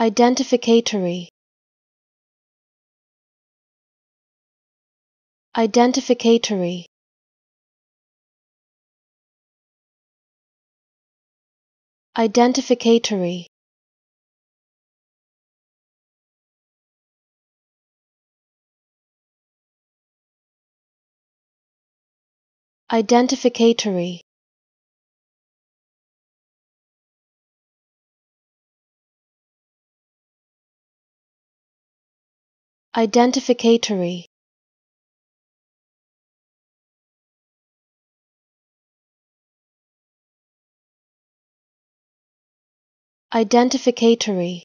Identificatory Identificatory Identificatory Identificatory Identificatory Identificatory